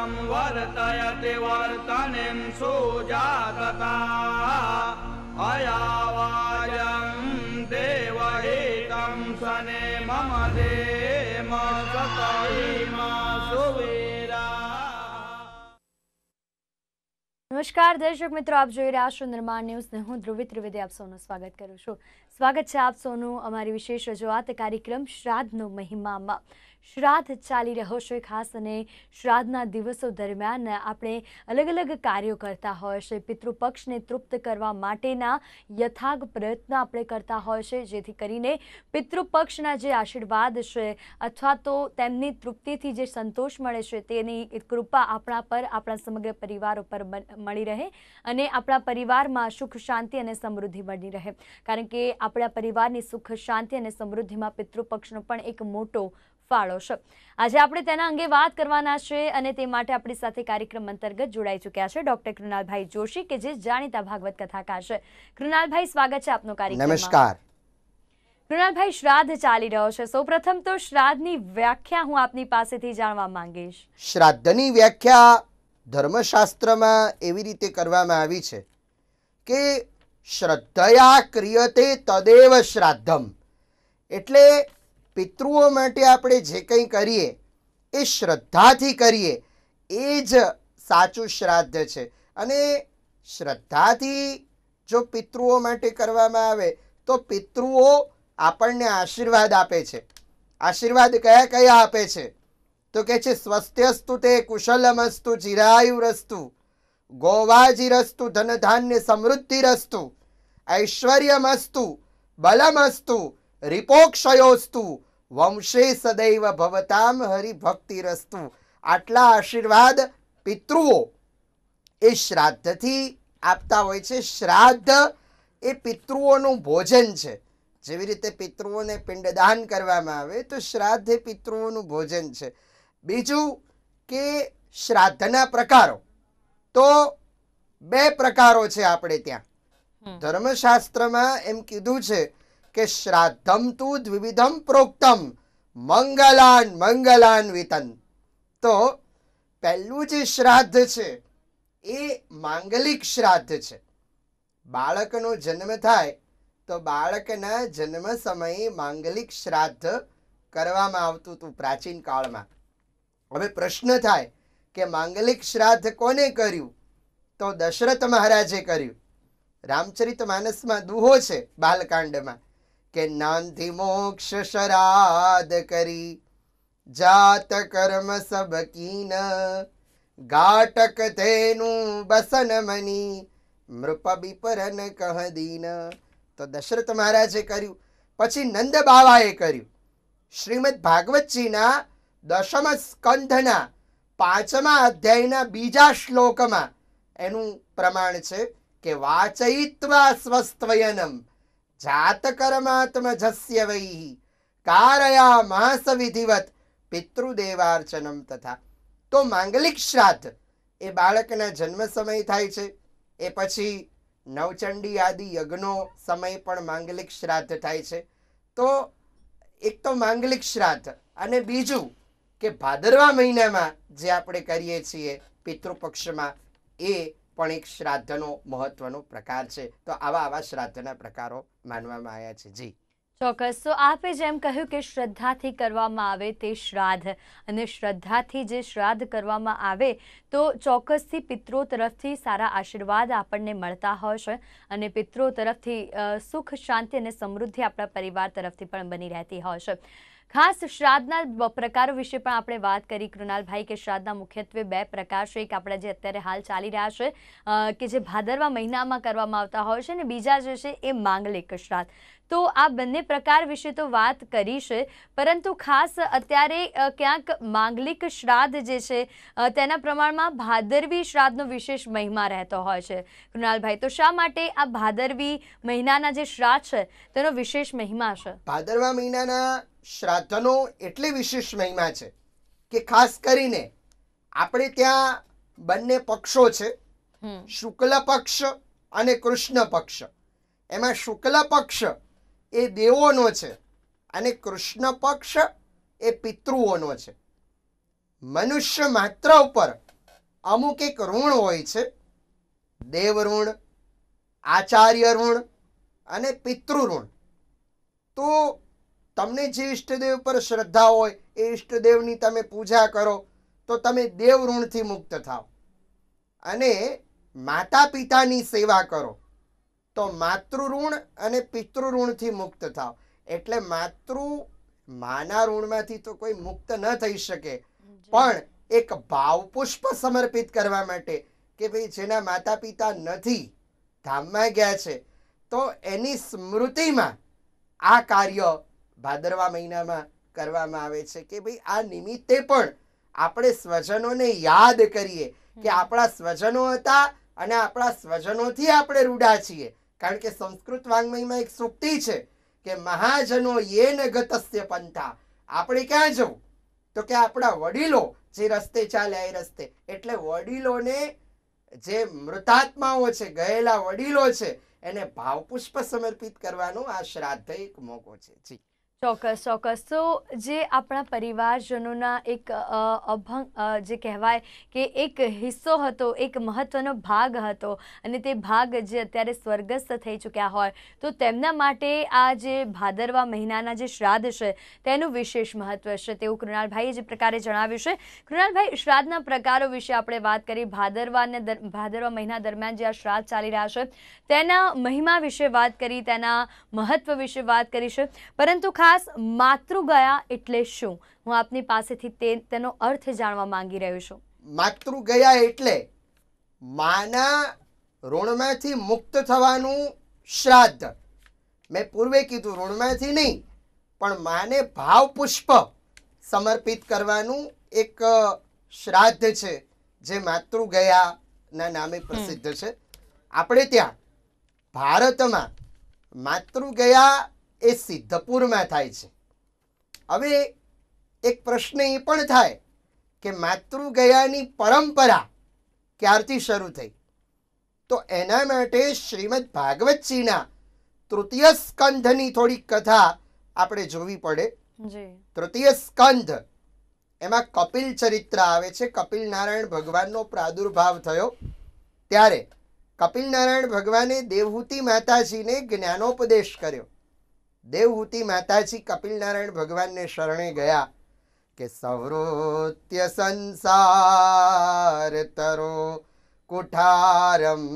परं वर्तयति वर्तनिं सुजातता अयावायं देवहितं सने मम देम सतहिमा નમસ્કાર દર્શક મિત્રો આપ જોઈ રહ્યા છો નિર્માણ ન્યૂઝને હું ધ્રુવી ત્રિવેદી આપ સૌનું સ્વાગત કરું છું સ્વાગત છે આપ સૌનું અમારી વિશેષ રજૂઆત કાર્યક્રમ શ્રાદ્ધનો મહિમામાં શ્રાદ્ધ ચાલી રહ્યો છે ખાસ અને શ્રાદ્ધના દિવસો દરમિયાન આપણે અલગ અલગ કાર્યો કરતા હોય છે પિતૃપક્ષને તૃપ્ત કરવા માટેના યથાગ પ્રયત્ન આપણે કરતા હોય છે જેથી કરીને પિતૃપક્ષના જે આશીર્વાદ છે અથવા તો તેમની તૃપ્તિથી જે સંતોષ મળે છે તેની કૃપા આપણા પર આપણા સમગ્ર પરિવાર ઉપર મળી રહે અને આપણા પરિવારમાં સુખ શાંતિ અને સમૃદ્ધિ બની રહે કારણ કે આપણા પરિવારની સુખ શાંતિ અને સમૃદ્ધિમાં પિતૃપક્ષનો પણ એક મોટો ફાળો છે આજે આપણે તેના અંગે વાત કરવાના છે અને તે માટે આપણી સાથે કાર્યક્રમ અંતર્ગત જોડાઈ ચૂક્યા છે ડોક્ટર કૃણાલભાઈ જોશી કે જે જાણીતા ભાગવત કથાકાર છે કૃણાલભાઈ સ્વાગત છે આપનો કાર્યક્રમ નમસ્કાર કૃણાલભાઈ શ્રાદ્ધ ચાલી રહ્યો છે સૌપ્રથમ તો શ્રાદ્ધની વ્યાખ્યા હું આપની પાસેથી જાણવા માંગીશ શ્રાદ્ધ ની વ્યાખ્યા ધર્મશાસ્ત્રમાં એવી રીતે કરવામાં આવી છે કે શ્રદ્ધયા ક્રિયતે તદેવ શ્રાદ્ધમ એટલે પિતૃઓ માટે આપણે જે કંઈ કરીએ એ શ્રદ્ધાથી કરીએ એ જ સાચું શ્રાદ્ધ છે અને શ્રદ્ધાથી જો પિતૃઓ માટે કરવામાં આવે તો પિતૃઓ આપણને આશીર્વાદ આપે છે આશીર્વાદ કયા કયા આપે છે તો કે છે સ્વસ્થ્યસ્તુ તે કુશલમસ્તુ ગોવાજી રસ્તુ ધનધાન્ય સમૃદ્ધિ સમૃદ્ધિરસ્તુ ઐશ્વર્યમસ્તુ બલમસ્તુ રિપોક્ષયોસ્તુ વંશે સદૈવ ભવતામ હરિભક્તિ રસ્તુ આટલા આશીર્વાદ પિતૃઓ એ શ્રાદ્ધથી આપતા હોય છે શ્રાદ્ધ એ પિતૃઓનું ભોજન છે જેવી રીતે પિતૃઓને પિંડદાન કરવામાં આવે તો શ્રાદ્ધ એ પિતૃઓનું ભોજન છે બીજું કે શ્રાદ્ધના પ્રકારો તો બે પ્રકારો છે આપણે ત્યાં ધર્મશાસ્ત્રમાં એમ કીધું છે કે શ્રાદ્ધમ તું દ્વિવિધમ પ્રોક્તમ મંગલાન મંગલાન વિતન તો પહેલું જે શ્રાદ્ધ છે એ માંગલિક શ્રાદ્ધ છે બાળકનો જન્મ થાય તો બાળકના જન્મ સમયે માંગલિક શ્રાદ્ધ કરવામાં આવતું હતું પ્રાચીન કાળમાં હવે પ્રશ્ન થાય કે માંગલિક શ્રાદ્ધ કોને કર્યું તો દશરથ મહારાજે કર્યું રામચરિત માનસમાં દુહો છે બાલકાંડમાં કે નાનથી મોક્ષ શરાદ કરી જાત કર્મ સબકીન ગાટક તેનું બસન મની મૃપ બિપરન કહ દીન તો દશરથ મહારાજે કર્યું પછી નંદ બાવાએ કર્યું શ્રીમદ ભાગવતજીના દશમ સ્કંધના પાંચમા અધ્યાયના બીજા શ્લોકમાં એનું પ્રમાણ છે કે વાચયિત્વા સ્વસ્તયનમ જાતકર્માત્મજસ્ય વૈ કારયા માસ વિધિવત પિતૃદેવાર્ચનમ તથા તો માંગલિક શ્રાદ્ધ એ બાળકના જન્મ સમય થાય છે એ પછી નવચંડી આદિ યજ્ઞો સમય પણ માંગલિક શ્રાદ્ધ થાય છે તો એક તો માંગલિક શ્રાદ્ધ અને બીજું કે ભાદરવા મહિનામાં જે આપણે કરીએ છીએ પિતૃપક્ષમાં એ પણ એક શ્રાદ્ધનો મહત્વનો પ્રકાર છે તો આવા આવા શ્રાદ્ધના પ્રકારો માનવામાં આવ્યા છે જી ચોક્કસ તો આપે જેમ કહ્યું કે શ્રદ્ધાથી કરવામાં આવે તે શ્રાદ્ધ અને શ્રદ્ધાથી જે શ્રાદ્ધ કરવામાં આવે તો ચોક્કસથી પિત્રો તરફથી સારા આશીર્વાદ આપણને મળતા હોય છે અને પિત્રો તરફથી સુખ શાંતિ અને સમૃદ્ધિ આપણા પરિવાર તરફથી પણ બની રહેતી હોય છે ખાસ શ્રાદ્ધના પ્રકારો વિશે પણ આપણે વાત કરી કૃણાલભાઈ કે શ્રાદ્ધના મુખ્યત્વે બે પ્રકાર છે એક આપણે જે અત્યારે હાલ ચાલી રહ્યા છે કે જે ભાદરવા મહિનામાં કરવામાં આવતા હોય છે અને બીજા જે છે એ માંગલિક શ્રાદ્ધ તો આ બંને પ્રકાર વિશે તો વાત કરી પરંતુ ખાસ અત્યારે ક્યાંક માંગલિક શ્રાદ્ધ જે છે તેના પ્રમાણમાં ભાદરવી શ્રાદ્ધનો વિશેષ મહિમા રહેતો હોય છે કૃણાલભાઈ તો શા માટે આ ભાદરવી મહિનાના જે શ્રાદ્ધ છે તેનો વિશેષ મહિમા છે ભાદરવા મહિનાના શ્રાદ્ધનો એટલે વિશેષ મહિમા છે કે ખાસ કરીને આપણે ત્યાં બંને પક્ષો છે શુક્લ પક્ષ અને કૃષ્ણ પક્ષ એમાં શુક્લ પક્ષ એ દેવોનો છે અને કૃષ્ણ પક્ષ એ પિતૃઓનો છે મનુષ્ય માત્ર ઉપર અમુક એક ઋણ હોય છે દેવ ઋણ આચાર્ય ઋણ અને પિતૃ તો તમને જે ઈષ્ટદેવ પર શ્રદ્ધા હોય એ ઈષ્ટદેવની તમે પૂજા કરો તો તમે દેવ ઋણથી મુક્ત થાઓ અને માતા પિતાની સેવા કરો તો માતૃ અને પિતૃ મુક્ત થાવ એટલે માતૃ માના ઋણમાંથી તો કોઈ મુક્ત ન થઈ શકે પણ એક ભાવ પુષ્પ સમર્પિત કરવા માટે કે ભાઈ જેના માતા પિતા નથી ધામમાં ગયા છે તો એની સ્મૃતિમાં આ કાર્ય ભાદરવા મહિનામાં કરવામાં આવે છે કે ભાઈ આ નિમિત્તે પણ આપણે સ્વજનોને યાદ કરીએ કે આપણા સ્વજનો હતા અને આપણા સ્વજનોથી આપણે રૂડા છીએ કારણ કે સંસ્કૃત વાંગ્મયમાં એક સુક્તિ છે કે મહાજનો યેન ગતસ્ય પંથા આપણે ક્યાં જવું તો કે આપણા વડીલો જે રસ્તે ચાલ્યા એ રસ્તે એટલે વડીલોને જે મૃતાત્માઓ છે ગયેલા વડીલો છે એને ભાવપુષ્પ સમર્પિત કરવાનો આ શ્રાદ્ધ એક મોકો છે જી ચોક્કસ ચોક્કસ તો જે આપણા પરિવારજનોના એક અભંગ જે કહેવાય કે એક હિસ્સો હતો એક મહત્ત્વનો ભાગ હતો અને તે ભાગ જે અત્યારે સ્વર્ગસ્થ થઈ ચૂક્યા હોય તો તેમના માટે આ જે ભાદરવા મહિનાના જે શ્રાદ્ધ છે તેનું વિશેષ મહત્ત્વ છે તેવું કૃણાલભાઈએ જે પ્રકારે જણાવ્યું છે કૃણાલભાઈ શ્રાદ્ધના પ્રકારો વિશે આપણે વાત કરી ભાદરવાને ભાદરવા મહિના દરમિયાન જે આ શ્રાદ્ધ ચાલી રહ્યા છે તેના મહિમા વિશે વાત કરી તેના મહત્ત્વ વિશે વાત કરી છે પરંતુ ખાસ ખાસ માતૃગયા એટલે શું હું આપની પાસેથી તેનો અર્થ જાણવા માંગી રહ્યો છું માતૃગયા એટલે માના ઋણમાંથી મુક્ત થવાનું શ્રાદ્ધ મેં પૂર્વે કીધું ઋણમાંથી નહીં પણ માને ભાવ પુષ્પ સમર્પિત કરવાનું એક શ્રાદ્ધ છે જે માતૃગયાના નામે પ્રસિદ્ધ છે આપણે ત્યાં ભારતમાં માતૃગયા એ સિદ્ધપુરમાં થાય છે હવે એક પ્રશ્ન એ પણ થાય કે માતૃગયાની પરંપરા ક્યારથી શરૂ થઈ તો એના માટે શ્રીમદ ભાગવતજીના તૃતીય સ્કંધની થોડી કથા આપણે જોવી પડે તૃતીય સ્કંધ એમાં કપિલ ચરિત્ર આવે છે કપિલ નારાયણ ભગવાનનો પ્રાદુર્ભાવ થયો ત્યારે કપિલ નારાયણ ભગવાને દેવહૂતિ માતાજીને જ્ઞાનોપદેશ કર્યો देवहूती माताजी भगवान भगवानने शरणे के कि संसार तरो कुठारम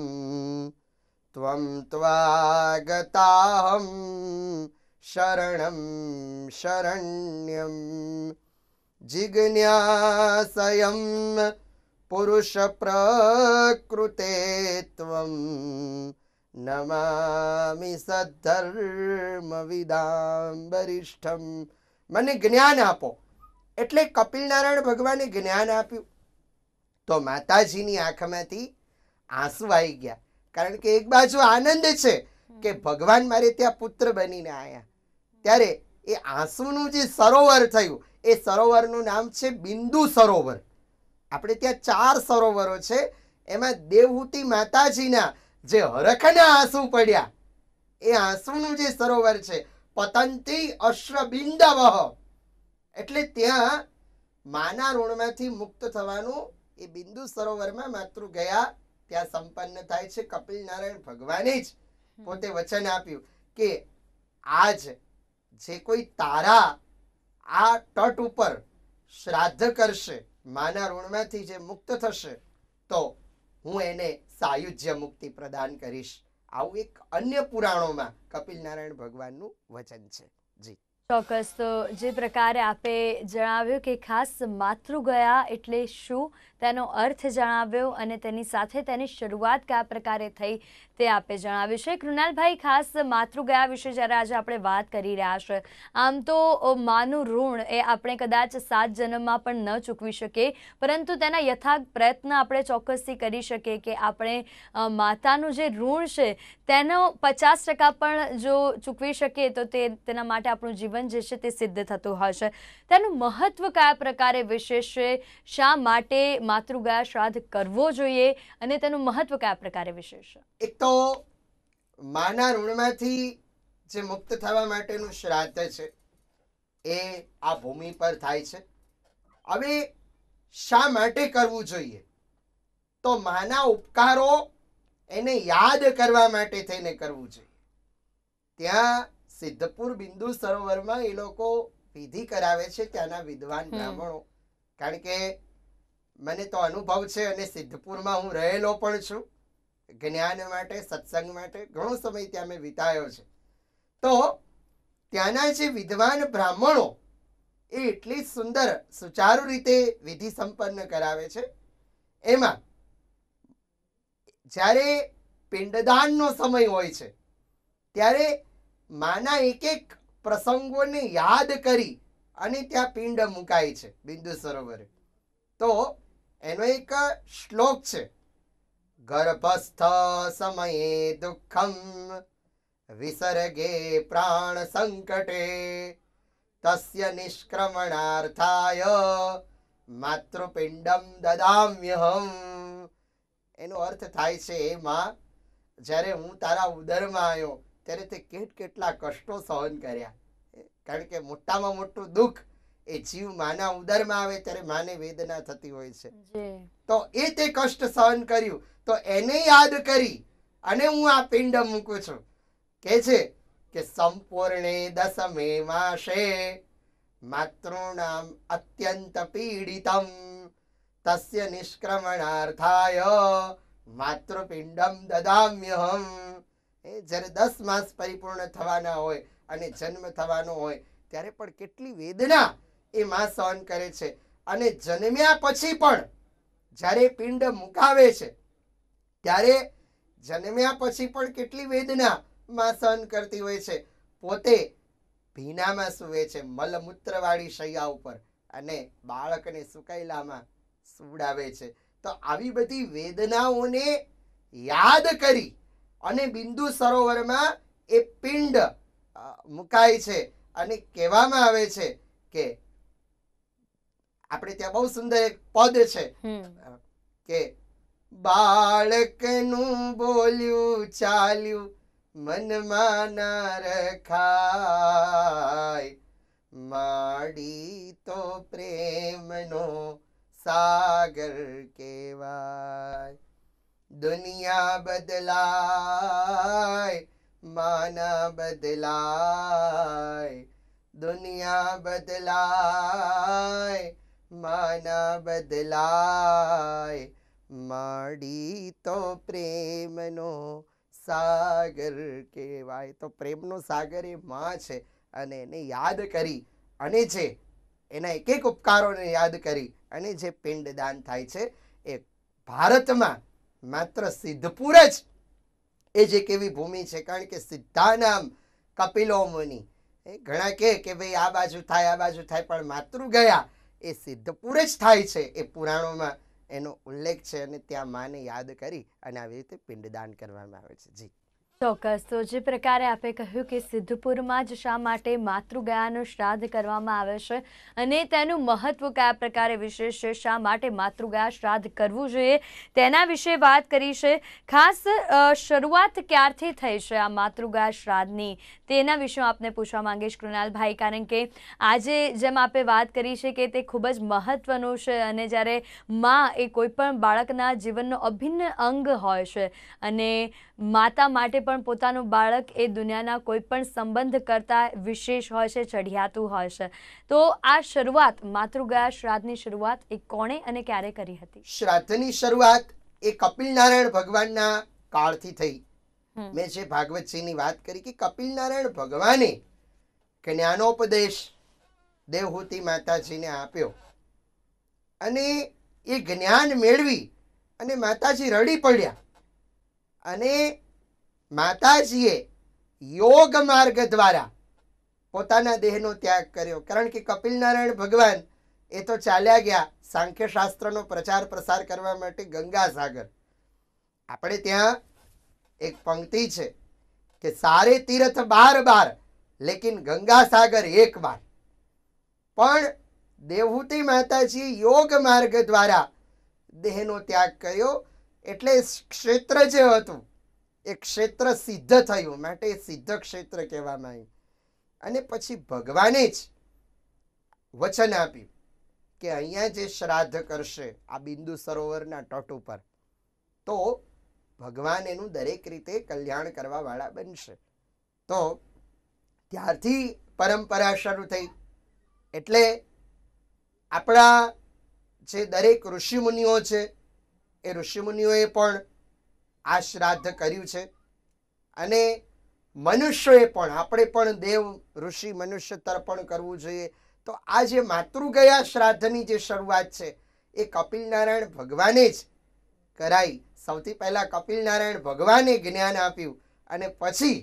शरण शरण्य जिज्ञास पुरुष प्रकृते थ्व નમામિ સદ્ધર્મ વિદાંબરિષ્ઠમ મને જ્ઞાન આપો એટલે કપિલ નારાયણ ભગવાને જ્ઞાન આપ્યું તો માતાજીની આંખમાંથી આંસુ આવી ગયા કારણ કે એક બાજુ આનંદ છે કે ભગવાન મારે ત્યાં પુત્ર બનીને આવ્યા ત્યારે એ આંસુનું જે સરોવર થયું એ સરોવરનું નામ છે બિંદુ સરોવર આપણે ત્યાં ચાર સરોવરો છે એમાં દેવહૂતિ માતાજીના જે હરખના આંસુ પડ્યા એ આંસુનું જે સરોવર છે પતંતી અશ્રબિંદવહ એટલે ત્યાં માના ઋણમાંથી મુક્ત થવાનું એ બિંદુ સરોવરમાં માતૃ ગયા ત્યાં સંપન્ન થાય છે કપિલ નારાયણ ભગવાને જ પોતે વચન આપ્યું કે આજ જે કોઈ તારા આ તટ ઉપર શ્રાદ્ધ કરશે માના ઋણમાંથી જે મુક્ત થશે તો હું એને સાયુજ્ય મુક્તિ પ્રદાન કરીશ આવું એક અન્ય પુરાણોમાં કપિલ નારાયણ ભગવાનનું વચન છે જી ચોક્કસ તો જે પ્રકારે આપે જણાવ્યું કે ખાસ માતૃ ગયા એટલે શું તેનો અર્થ જણાવ્યો અને તેની સાથે તેની શરૂઆત કયા પ્રકારે થઈ તે આપે જણાવ્યું છે કૃણાલભાઈ ખાસ માતૃગયા વિશે જ્યારે આજે આપણે વાત કરી રહ્યા છે આમ તો માનું ઋણ એ આપણે કદાચ સાત જન્મમાં પણ ન ચૂકવી શકીએ પરંતુ તેના યથાર્થ પ્રયત્ન આપણે ચોક્કસથી કરી શકીએ કે આપણે માતાનું જે ઋણ છે તેનો પચાસ ટકા પણ જો ચૂકવી શકીએ તો તે તેના માટે આપણું જીવન જે છે તે સિદ્ધ થતું હશે તેનું મહત્વ કયા પ્રકારે વિશેષ છે શા માટે માતૃગા શ્રાદ્ધ કરવો જોઈએ અને તેનું મહત્વ કયા પ્રકારે વિશેષ એક તો માના ઋણમાંથી જે મુક્ત થવા માટેનું શ્રાદ્ધ છે એ આ ભૂમિ પર થાય છે હવે શા માટે કરવું જોઈએ તો માના ઉપકારો એને યાદ કરવા માટે થઈને કરવું જોઈએ ત્યાં સિદ્ધપુર બિંદુ સરોવરમાં એ લોકો વિધિ કરાવે છે ત્યાંના વિદ્વાન બ્રાહ્મણો કારણ કે મને તો અનુભવ છે અને સિદ્ધપુરમાં હું રહેલો પણ છું જ્ઞાન માટે સત્સંગ માટે ઘણો સમય ત્યાં મેં વિતાયો છે તો ત્યાંના જે વિદ્વાન બ્રાહ્મણો એ એટલી સુંદર સુચારુ રીતે વિધિ સંપન્ન કરાવે છે એમાં જ્યારે પિંડદાનનો સમય હોય છે ત્યારે માના એક એક પ્રસંગોને યાદ કરી અને ત્યાં પિંડ મુકાય છે બિંદુ સરોવરે તો એનો એક શ્લોક છે ગર્ભસ્થ સમયે દુઃખમ વિસર્ગે પ્રાણ સંકટે તસ્ય નિષ્ક્રમણાર્થાય માતૃપિંડમ દદામ્યહમ એનો અર્થ થાય છે માં જ્યારે હું તારા ઉદરમાં આવ્યો ત્યારે તે કેટ કેટલા કષ્ટો સહન કર્યા કારણ કે મોટામાં મોટું દુઃખ એ જીવ માના ઉદરમાં આવે ત્યારે માને વેદના થતી હોય છે તો એ તે કષ્ટ સહન કર્યું તો એને યાદ કરી અને હું આ પિંડ મૂકું છું કે છે કે સંપૂર્ણે દસમે માસે માતૃણામ અત્યંત પીડિતમ તસ્ય નિષ્ક્રમણાર્થાય માતૃપિંડમ દદામ્યહમ એ જ્યારે દસ માસ પરિપૂર્ણ થવાના હોય અને જન્મ થવાનો હોય ત્યારે પણ કેટલી વેદના એ માં સહન કરે છે અને જન્મ્યા પછી પણ જ્યારે પિંડ મુકાવે છે ત્યારે જન્મ્યા પછી પણ કેટલી વેદના માં સહન કરતી હોય છે પોતે ભીનામાં સૂવે છે મલમૂત્રવાળી શૈયા ઉપર અને બાળકને સુકાયેલામાં સુવડાવે છે તો આવી બધી વેદનાઓને યાદ કરી અને બિંદુ સરોવરમાં એ પિંડ મુકાય છે અને કહેવામાં આવે છે કે આપણે ત્યાં બહુ સુંદર એક પદ છે કે બાળકનું બોલ્યું ચાલ્યું મનમાં ના રખાય માડી તો પ્રેમનો સાગર કહેવાય દુનિયા બદલાય માના બદલાય દુનિયા બદલાય માના બદલાય માડી તો પ્રેમનો સાગર કહેવાય તો પ્રેમનો સાગર એ માં છે અને એને યાદ કરી અને જે એના એક એક ઉપકારોને યાદ કરી અને જે પિંડદાન થાય છે એ ભારતમાં માત્ર સિદ્ધપુર જ એ જે કેવી ભૂમિ છે કારણ કે સિદ્ધાનામ કપિલો મુનિ એ ઘણા કહે કે ભાઈ આ બાજુ થાય આ બાજુ થાય પણ માતૃ ગયા એ સિદ્ધપુરે જ થાય છે એ પુરાણોમાં એનો ઉલ્લેખ છે અને ત્યાં માને યાદ કરી અને આવી રીતે પિંડદાન કરવામાં આવે છે જી ચોક્કસ તો જે પ્રકારે આપે કહ્યું કે સિદ્ધપુરમાં જ શા માટે માતૃગયાનું શ્રાદ્ધ કરવામાં આવે છે અને તેનું મહત્વ કયા પ્રકારે વિશેષ છે શા માટે માતૃગયા શ્રાદ્ધ કરવું જોઈએ તેના વિશે વાત કરી છે ખાસ શરૂઆત ક્યારથી થઈ છે આ માતૃગયા શ્રાદ્ધની તેના વિશે હું આપને પૂછવા માંગીશ કૃણાલભાઈ કારણ કે આજે જેમ આપે વાત કરી છે કે તે ખૂબ જ મહત્વનું છે અને જ્યારે માં એ કોઈપણ બાળકના જીવનનો અભિન્ન અંગ હોય છે અને માતા માટે પણ પણ પોતાનું બાળક એ દુનિયાના કોઈપણ સંબંધ કરતાં વિશેષ હોય છે ચઢિયાતું હોય છે તો આ શરૂઆત માતૃગયા શ્રાદ્ધની શરૂઆત એ કોણે અને ક્યારે કરી હતી શ્રાદ્ધની શરૂઆત એ કપિલ નારાયણ ભગવાનના કાળથી થઈ મેં જે ભાગવતસિંહની વાત કરી કે કપિલ નારાયણ ભગવાને જ્ઞાનોપદેશ દેવહૂતિ માતાજીને આપ્યો અને એ જ્ઞાન મેળવી અને માતાજી રડી પડ્યા અને માતાજીએ યોગ માર્ગ દ્વારા પોતાના દેહનો ત્યાગ કર્યો કારણ કે કપિલ નારાયણ ભગવાન એ તો ચાલ્યા ગયા સાંખ્યશાસ્ત્રનો પ્રચાર પ્રસાર કરવા માટે ગંગા સાગર આપણે ત્યાં એક પંક્તિ છે કે સારે તીર્થ બાર બાર લેકિન ગંગા સાગર એક બાર પણ દેવહૂતિ માતાજી યોગ માર્ગ દ્વારા દેહનો ત્યાગ કર્યો એટલે ક્ષેત્ર જે હતું એ ક્ષેત્ર સિદ્ધ થયું માટે એ સિદ્ધ ક્ષેત્ર કહેવામાં આવ્યું અને પછી ભગવાને જ વચન આપ્યું કે અહીંયા જે શ્રાદ્ધ કરશે આ બિંદુ સરોવરના તટ ઉપર તો ભગવાન એનું દરેક રીતે કલ્યાણ કરવાવાળા બનશે તો ત્યારથી પરંપરા શરૂ થઈ એટલે આપણા જે દરેક ઋષિમુનિઓ છે એ ઋષિમુનિઓએ પણ આ શ્રાદ્ધ કર્યું છે અને મનુષ્યોએ પણ આપણે પણ દેવ ઋષિ મનુષ્ય તર્પણ કરવું જોઈએ તો આ જે માતૃગયા શ્રાદ્ધની જે શરૂઆત છે એ કપિલ નારાયણ ભગવાને જ કરાઈ સૌથી પહેલાં કપિલ નારાયણ ભગવાને જ્ઞાન આપ્યું અને પછી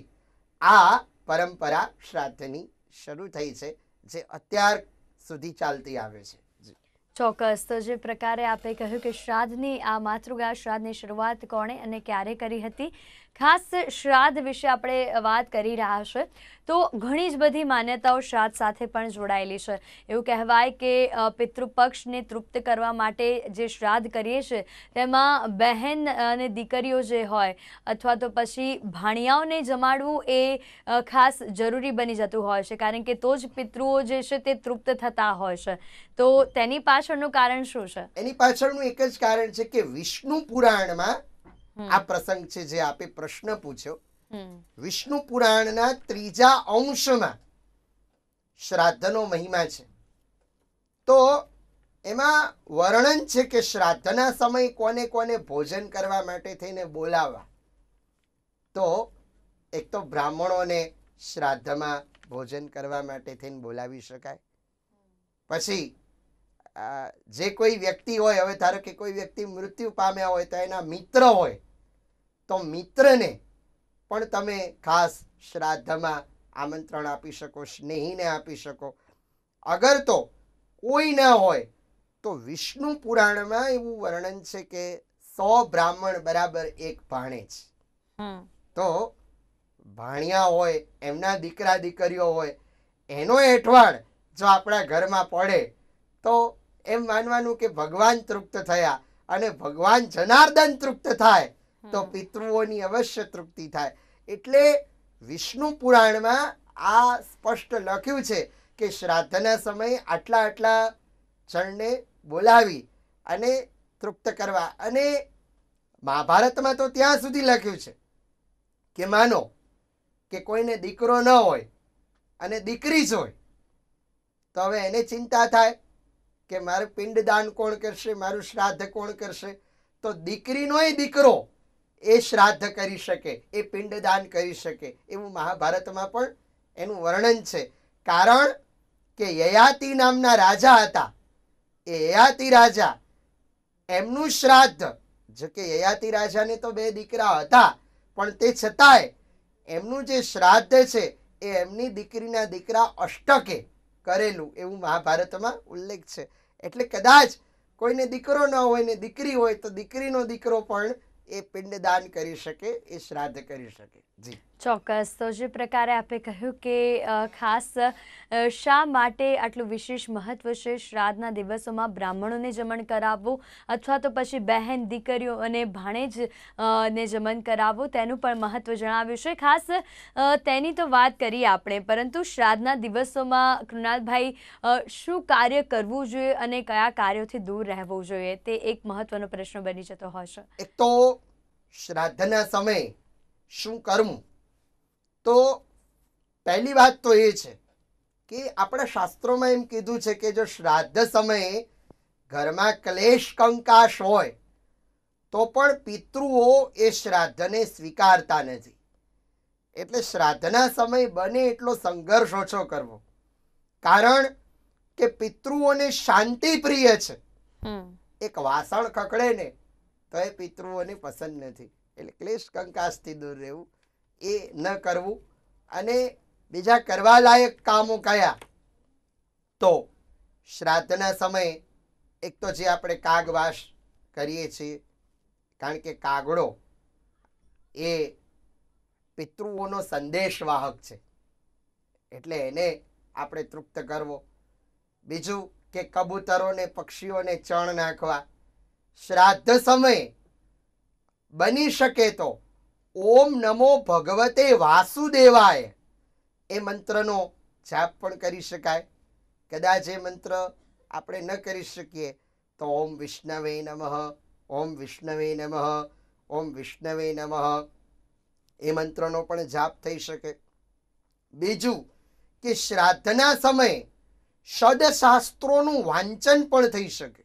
આ પરંપરા શ્રાદ્ધની શરૂ થઈ છે જે અત્યાર સુધી ચાલતી આવે છે ચોક્કસ તો જે પ્રકારે આપે કહ્યું કે શ્રાદ્ધની આ માતૃગા શ્રાદ્ધની શરૂઆત કોણે અને ક્યારે કરી હતી ખાસ શ્રાદ્ધ વિશે આપણે વાત કરી રહ્યા છે તો ઘણી જ બધી માન્યતાઓ શ્રાદ્ધ સાથે પણ જોડાયેલી છે એવું કહેવાય કે પિતૃપક્ષને તૃપ્ત કરવા માટે જે શ્રાદ્ધ કરીએ છીએ તેમાં બહેન અને દીકરીઓ જે હોય અથવા તો પછી ભાણિયાઓને જમાડવું એ ખાસ જરૂરી બની જતું હોય છે કારણ કે તો જ પિતૃઓ જે છે તે તૃપ્ત થતા હોય છે તો તેની પાછળનું કારણ શું છે એની પાછળનું એક જ કારણ છે કે વિષ્ણુ પુરાણમાં આ પ્રસંગ છે જે આપે પ્રશ્ન પૂછ્યો વિષ્ણુ પુરાણના ત્રીજા અંશમાં શ્રાદ્ધનો મહિમા છે તો એમાં વર્ણન છે કે શ્રાદ્ધના સમય કોને કોને ભોજન કરવા માટે થઈને બોલાવવા તો એક તો બ્રાહ્મણોને શ્રાદ્ધમાં ભોજન કરવા માટે થઈને બોલાવી શકાય પછી જે કોઈ વ્યક્તિ હોય હવે ધારો કે કોઈ વ્યક્તિ મૃત્યુ પામ્યા હોય તો એના મિત્ર હોય તો મિત્રને પણ તમે ખાસ શ્રાદ્ધમાં આમંત્રણ આપી શકો સ્નેહીને આપી શકો અગર તો કોઈ ના હોય તો વિષ્ણુ પુરાણમાં એવું વર્ણન છે કે સો બ્રાહ્મણ બરાબર એક ભાણેજ તો ભાણિયા હોય એમના દીકરા દીકરીઓ હોય એનો એઠવાડ જો આપણા ઘરમાં પડે તો એમ માનવાનું કે ભગવાન તૃપ્ત થયા અને ભગવાન જનાર્દન તૃપ્ત થાય તો પિતૃઓની અવશ્ય તૃપ્તિ થાય એટલે વિષ્ણુ પુરાણમાં આ સ્પષ્ટ લખ્યું છે કે શ્રાદ્ધના સમયે આટલા આટલા જણને બોલાવી અને તૃપ્ત કરવા અને મહાભારતમાં તો ત્યાં સુધી લખ્યું છે કે માનો કે કોઈને દીકરો ન હોય અને દીકરી જ હોય તો હવે એને ચિંતા થાય કે મારે પિંડદાન કોણ કરશે મારું શ્રાદ્ધ કોણ કરશે તો દીકરીનોય દીકરો એ શ્રાદ્ધ કરી શકે એ પિંડદાન કરી શકે એવું મહાભારતમાં પણ એનું વર્ણન છે કારણ કે યયાતિ નામના રાજા હતા એ યયાતિ રાજા એમનું શ્રાદ્ધ જો કે યયાતિ રાજાને તો બે દીકરા હતા પણ તે છતાંય એમનું જે શ્રાદ્ધ છે એ એમની દીકરીના દીકરા અષ્ટકે કરેલું એવું મહાભારતમાં ઉલ્લેખ છે એટલે કદાચ કોઈને દીકરો ન હોય ને દીકરી હોય તો દીકરીનો દીકરો પણ એ પિંડદાન કરી શકે એ શ્રાદ્ધ કરી શકે જી ચોક્કસ તો જે પ્રકારે આપે કહ્યું કે ખાસ શા માટે આટલું વિશેષ મહત્વ છે શ્રાદ્ધના દિવસોમાં બ્રાહ્મણોને જમણ કરાવવું અથવા તો પછી બહેન દીકરીઓ અને ભાણેજ ને જમણ કરાવવું તેનું પણ મહત્વ જણાવ્યું છે ખાસ તેની તો વાત કરીએ આપણે પરંતુ શ્રાદ્ધના દિવસોમાં કૃણાલભાઈ શું કાર્ય કરવું જોઈએ અને કયા કાર્યોથી દૂર રહેવું જોઈએ તે એક મહત્વનો પ્રશ્ન બની જતો હોય છે તો શ્રાદ્ધના સમયે શું કરવું તો પહેલી વાત તો એ છે કે આપણા શાસ્ત્રોમાં એમ કીધું છે કે જો શ્રાદ્ધ સમયે ઘરમાં ક્લેશ કંકાશ હોય તો પણ પિતૃઓ એ શ્રાદ્ધને સ્વીકારતા નથી એટલે શ્રાદ્ધના સમય બને એટલો સંઘર્ષ ઓછો કરવો કારણ કે પિતૃઓને શાંતિ પ્રિય છે એક વાસણ ખકડે ને તો એ પિતૃઓને પસંદ નથી એટલે ક્લેશ કંકાશથી દૂર રહેવું એ ન કરવું અને બીજા કરવા લાયક કામો કયા તો શ્રાદ્ધના સમયે એક તો જે આપણે કાગવાસ કરીએ છીએ કારણ કે કાગડો એ પિતૃઓનો સંદેશવાહક છે એટલે એને આપણે તૃપ્ત કરવો બીજું કે કબૂતરોને પક્ષીઓને ચણ નાખવા શ્રાદ્ધ સમયે બની શકે તો ઓમ નમો ભગવતે વાસુદેવાય એ મંત્રનો જાપ પણ કરી શકાય કદાચ એ મંત્ર આપણે ન કરી શકીએ તો ઓમ વિષ્ણવે નમઃ ઓમ વિષ્ણવે નમઃ ઓમ વિષ્ણવે નમઃ એ મંત્રનો પણ જાપ થઈ શકે બીજું કે શ્રાદ્ધના સમયે ષડશાસ્ત્રોનું વાંચન પણ થઈ શકે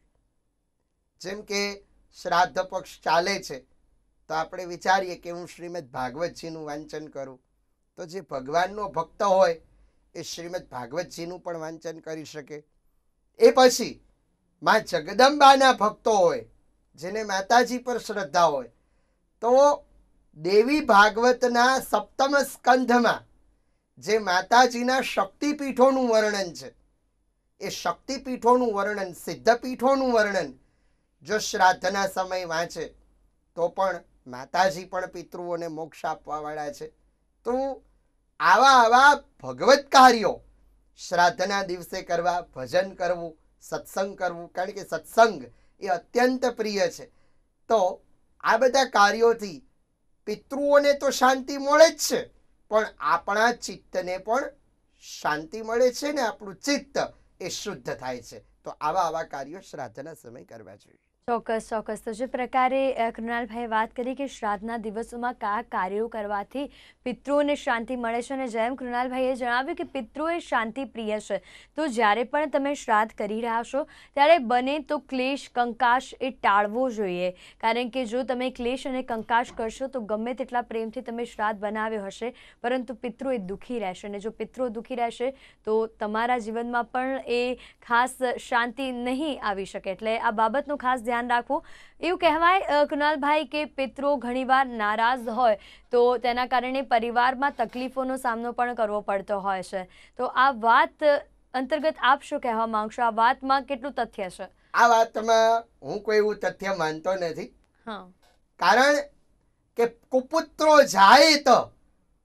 જેમ કે શ્રાદ્ધ પક્ષ ચાલે છે તો આપણે વિચારીએ કે હું શ્રીમદ ભાગવતજીનું વાંચન કરું તો જે ભગવાનનો ભક્ત હોય એ શ્રીમદ ભાગવતજીનું પણ વાંચન કરી શકે એ પછી માં જગદંબાના ભક્તો હોય જેને માતાજી પર શ્રદ્ધા હોય તો દેવી ભાગવતના સપ્તમ સ્કંધમાં જે માતાજીના શક્તિપીઠોનું વર્ણન છે એ શક્તિપીઠોનું વર્ણન સિદ્ધપીઠોનું વર્ણન જો શ્રાદ્ધના સમય વાંચે તો પણ માતાજી પણ પિતૃઓને મોક્ષ આપવાવાળા છે તો આવા આવા ભગવત કાર્યો શ્રાદ્ધના દિવસે કરવા ભજન કરવું સત્સંગ કરવું કારણ કે સત્સંગ એ અત્યંત પ્રિય છે તો આ બધા કાર્યોથી પિતૃઓને તો શાંતિ મળે જ છે પણ આપણા ચિત્તને પણ શાંતિ મળે છે ને આપણું ચિત્ત એ શુદ્ધ થાય છે તો આવા આવા કાર્યો શ્રાદ્ધના સમય કરવા જોઈએ ચોક્કસ ચોક્કસ તો જે પ્રકારે કૃણાલભાઈએ વાત કરી કે શ્રાદ્ધના દિવસોમાં કયા કાર્યો કરવાથી પિતૃઓને શાંતિ મળે છે અને જેમ કૃણાલભાઈએ જણાવ્યું કે પિતૃઓ એ શાંતિ પ્રિય છે તો જ્યારે પણ તમે શ્રાદ્ધ કરી રહ્યા છો ત્યારે બને તો ક્લેશ કંકાશ એ ટાળવો જોઈએ કારણ કે જો તમે ક્લેશ અને કંકાશ કરશો તો ગમે તેટલા પ્રેમથી તમે શ્રાદ્ધ બનાવ્યો હશે પરંતુ પિતૃ એ દુઃખી રહેશે અને જો પિતૃ દુઃખી રહેશે તો તમારા જીવનમાં પણ એ ખાસ શાંતિ નહીં આવી શકે એટલે આ બાબતનું ખાસ ધ્યાન ધ્યાન રાખવું એવું કહેવાય કુનાલભાઈ કે પિત્રો ઘણીવાર નારાજ હોય તો તેના કારણે પરિવારમાં તકલીફોનો સામનો પણ કરવો પડતો હોય છે તો આ વાત અંતર્ગત આપ શું કહેવા માંગશો આ વાતમાં કેટલું તથ્ય છે આ વાતમાં હું કોઈ એવું તથ્ય માનતો નથી હા કારણ કે કુપુત્રો જાય તો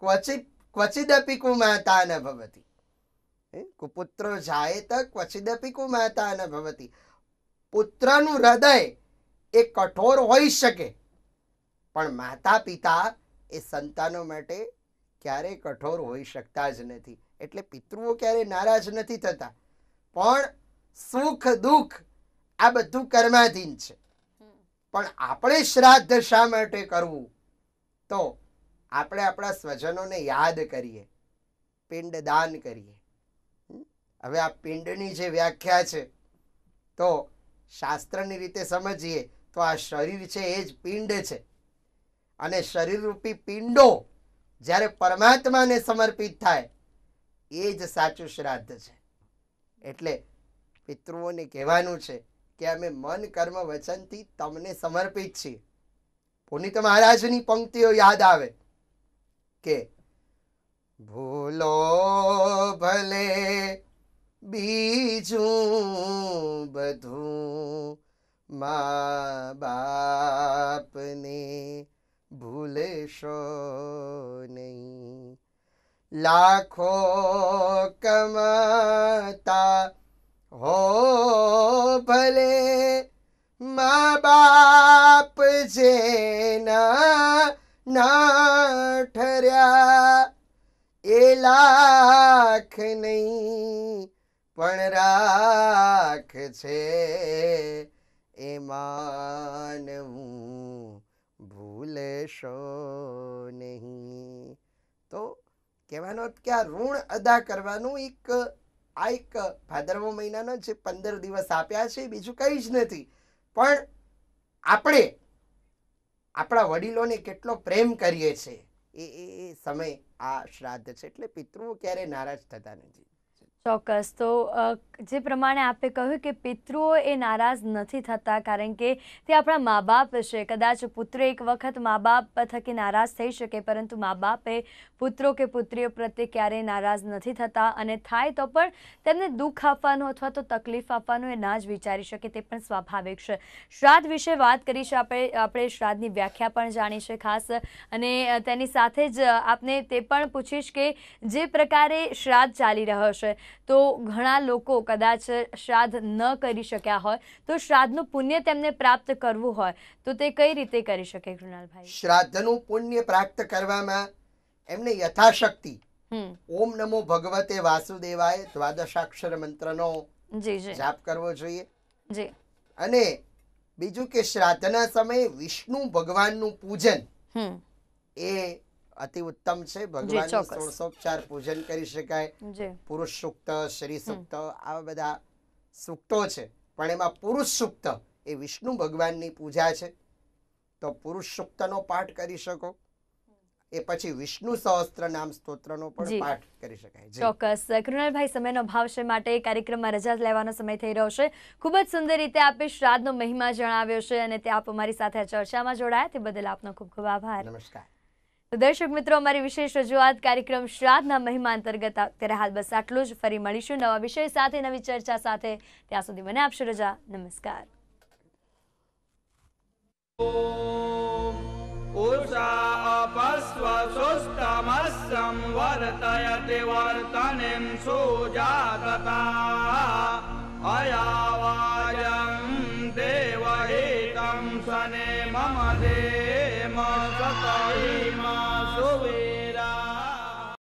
ક્વચિત ક્વચિદપી કુમાતા ન ભવતી કુપુત્રો તો ક્વચિદપી કુમાતા ન ભવતી પુત્રનું હૃદય એ કઠોર હોઈ શકે પણ માતા પિતા એ સંતાનો માટે ક્યારેય કઠોર હોઈ શકતા જ નથી એટલે પિતૃઓ ક્યારેય નારાજ નથી થતા પણ સુખ દુઃખ આ બધું કર્માધીન છે પણ આપણે શ્રાદ્ધ શા માટે કરવું તો આપણે આપણા સ્વજનોને યાદ કરીએ પિંડ દાન કરીએ હવે આ પિંડની જે વ્યાખ્યા છે તો શાસ્ત્રની રીતે સમજીએ તો આ શરીર છે એ જ પિંડ છે અને શરીરરૂપી પિંડો જ્યારે પરમાત્માને સમર્પિત થાય એ જ સાચું શ્રાદ્ધ છે એટલે પિતૃઓને કહેવાનું છે કે અમે મન કર્મ વચનથી તમને સમર્પિત છીએ પુનિત મહારાજની પંક્તિઓ યાદ આવે કે ભૂલો ભલે बीजू बधू माँ बाप ने भूले शो नहीं लाखों कमाता हो भले माँ बाप जेना ना ठरिया ए लाख नहीं પણ રાખ છે એ માનવું ભૂલેશો નહીં તો કહેવાનો કે આ ઋણ અદા કરવાનું એક આ એક ભાદરવો મહિનાનો જે પંદર દિવસ આપ્યા છે બીજું કંઈ જ નથી પણ આપણે આપણા વડીલોને કેટલો પ્રેમ કરીએ છીએ એ એ સમય આ શ્રાદ્ધ છે એટલે પિતૃઓ ક્યારેય નારાજ થતા નથી ચોક્કસ તો જે પ્રમાણે આપે કહ્યું કે પિતૃઓ એ નારાજ નથી થતા કારણ કે તે આપણા મા બાપ છે કદાચ પુત્ર એક વખત મા બાપ થકી નારાજ થઈ શકે પરંતુ મા બાપે પુત્રો કે પુત્રીઓ પ્રત્યે ક્યારેય નારાજ નથી થતા અને થાય તો પણ તેમને દુઃખ આપવાનું અથવા તો તકલીફ આપવાનું એ ના જ વિચારી શકે તે પણ સ્વાભાવિક છે શ્રાદ્ધ વિશે વાત કરી છે આપણે આપણે શ્રાદ્ધની વ્યાખ્યા પણ જાણી છે ખાસ અને તેની સાથે જ આપને તે પણ પૂછીશ કે જે પ્રકારે શ્રાદ્ધ ચાલી રહ્યો છે તો ઘણા લોકો કદાચ શ્રાદ્ધ ન કરી શક્યા હોય તો શ્રાદ્ધનું પુણ્ય તેમને પ્રાપ્ત કરવું હોય તો તે કઈ રીતે કરી શકે કૃણાલભાઈ શ્રાદ્ધનું પુણ્ય પ્રાપ્ત કરવામાં એમને યથાશક્તિ ઓમ નમો ભગવતે વાસુદેવાય દ્વાદશાક્ષર મંત્રનો જાપ કરવો જોઈએ જી અને બીજું કે શ્રાદ્ધના સમયે વિષ્ણુ ભગવાનનું પૂજન એ અતિ ઉત્તમ છે ભગવાનનું ષોડશોપચાર પૂજન કરી શકાય પુરુષ સુક્ત શ્રી સુક્ત આ બધા સુક્તો છે પણ એમાં પુરુષ સુક્ત એ વિષ્ણુ ભગવાનની પૂજા છે તો પુરુષ સુક્તનો પાઠ કરી શકો એ પછી વિષ્ણુ સહસ્ત્ર નામ સ્તોત્રનો પણ પાઠ કરી શકાય ચોક્કસ કૃણાલભાઈ સમયનો અભાવ છે માટે કાર્યક્રમમાં રજા લેવાનો સમય થઈ રહ્યો છે ખૂબ જ સુંદર રીતે આપે શ્રાદ્ધનો મહિમા જણાવ્યો છે અને તે આપ અમારી સાથે ચર્ચામાં જોડાયા તે બદલ આપનો ખૂબ ખૂબ આભાર નમસ્કાર દર્શક મિત્રો અમારી વિશેષ રજૂઆત કાર્યક્રમ શ્રાદ્ધના મહિમા અંતર્ગત અત્યારે હાલ બસ આટલું જ ફરી મળીશું નવા વિષય સાથે નવી ચર્ચા સાથે ત્યાં સુધી મને આપશો રજા નમસ્કાર અયાવાયમ દેવહે મનસાને મમ દે મા સતાઈ મા